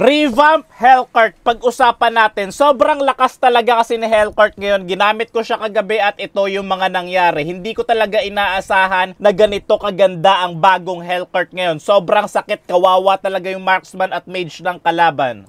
Revamp Hellcart, pag-usapan natin. Sobrang lakas talaga kasi ni Hellcart ngayon. Ginamit ko siya kagabi at ito yung mga nangyari. Hindi ko talaga inaasahan na ganito kaganda ang bagong Hellcart ngayon. Sobrang sakit, kawawa talaga yung marksman at mage ng kalaban.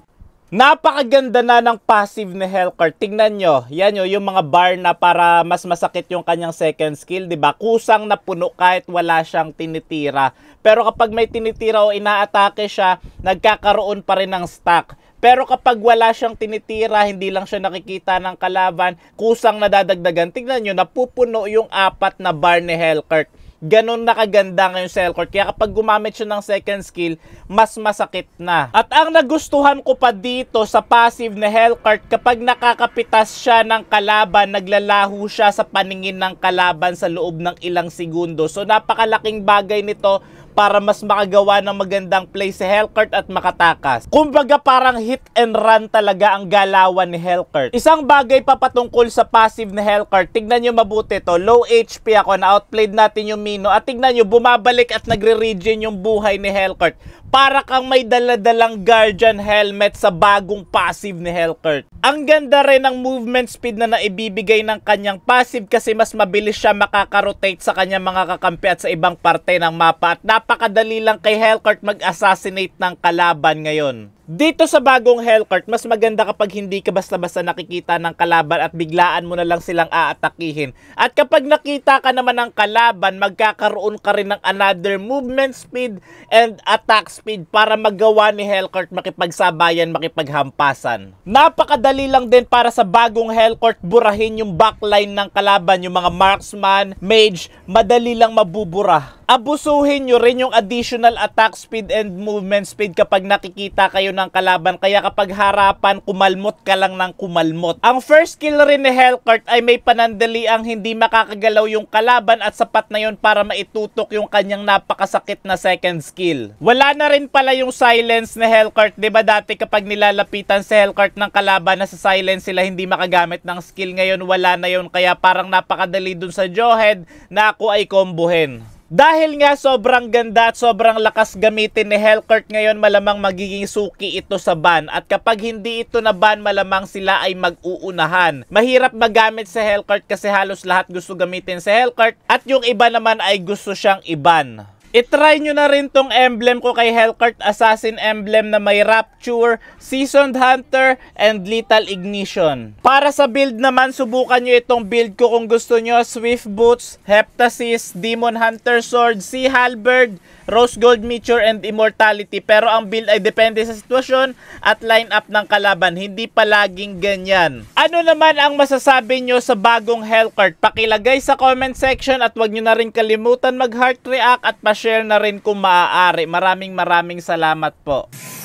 Napakaganda na ng passive ni Hellcart. Tingnan nyo, yan nyo, yung mga bar na para mas masakit yung kanyang second skill, di ba? Kusang na puno kahit wala siyang tinitira. Pero kapag may tinitira o inaatake siya, nagkakaroon pa rin ng stack. Pero kapag wala siyang tinitira, hindi lang siya nakikita ng kalaban, kusang nadadagdagan. Tingnan nyo, napupuno yung apat na bar ni Helkirk. Ganun nakaganda ngayon sa Elcor. Kaya kapag gumamit siya ng second skill, mas masakit na. At ang nagustuhan ko pa dito sa passive na Hellcart, kapag nakakapitas siya ng kalaban, naglalaho siya sa paningin ng kalaban sa loob ng ilang segundo. So napakalaking bagay nito para mas makagawa ng magandang play si Helkert at makatakas. Kumbaga parang hit and run talaga ang galawan ni Helkert. Isang bagay pa patungkol sa passive ni Helkert, tignan nyo mabuti to, low HP ako, na-outplayed natin yung Mino at tignan nyo, bumabalik at nagre-regen yung buhay ni Helkert para kang may daladalang guardian helmet sa bagong passive ni Hellcurt. Ang ganda rin ng movement speed na naibibigay ng kanyang passive kasi mas mabilis siya makakarotate sa kanyang mga kakampi at sa ibang parte ng mapa at napakadali lang kay Hellcurt mag-assassinate ng kalaban ngayon. Dito sa bagong Hellcart, mas maganda kapag hindi ka basta-basta nakikita ng kalaban at biglaan mo na lang silang aatakihin. At kapag nakita ka naman ng kalaban, magkakaroon ka rin ng another movement speed and attack speed para magawa ni Hellcart makipagsabayan, makipaghampasan. Napakadali lang din para sa bagong Hellcart burahin yung backline ng kalaban, yung mga marksman, mage, madali lang mabubura. Abusuhin nyo rin yung additional attack speed and movement speed kapag nakikita kayo na ng kalaban kaya kapag harapan, kumalmot ka lang ng kumalmot. Ang first skill rin ni Hellcart ay may panandali ang hindi makakagalaw yung kalaban at sapat na yon para maitutok yung kanyang napakasakit na second skill. Wala na rin pala yung silence ni Hellcurt. ba diba dati kapag nilalapitan si Hellcurt ng kalaban na sa silence sila hindi makagamit ng skill ngayon wala na yon kaya parang napakadali dun sa Jawhead na ako ay kombuhin. Dahil nga sobrang ganda at sobrang lakas gamitin ni Hellcurt ngayon malamang magiging suki ito sa ban at kapag hindi ito na ban malamang sila ay mag-uunahan. Mahirap magamit sa si Hellcurt kasi halos lahat gusto gamitin sa si Hellcurt at yung iba naman ay gusto siyang iban. Itry nyo na rin tong emblem ko kay Hellcart Assassin emblem na may Rapture, Seasoned Hunter, and Lethal Ignition. Para sa build naman, subukan nyo itong build ko kung gusto nyo. Swift Boots, Heptasis, Demon Hunter Sword, Sea Halberd, Rose Gold Meteor, and Immortality. Pero ang build ay depende sa sitwasyon at lineup ng kalaban. Hindi palaging ganyan. Ano naman ang masasabi nyo sa bagong Hellcart? Pakilagay sa comment section at wag nyo na rin kalimutan mag-heart react at pa share na rin kung maaari. Maraming maraming salamat po.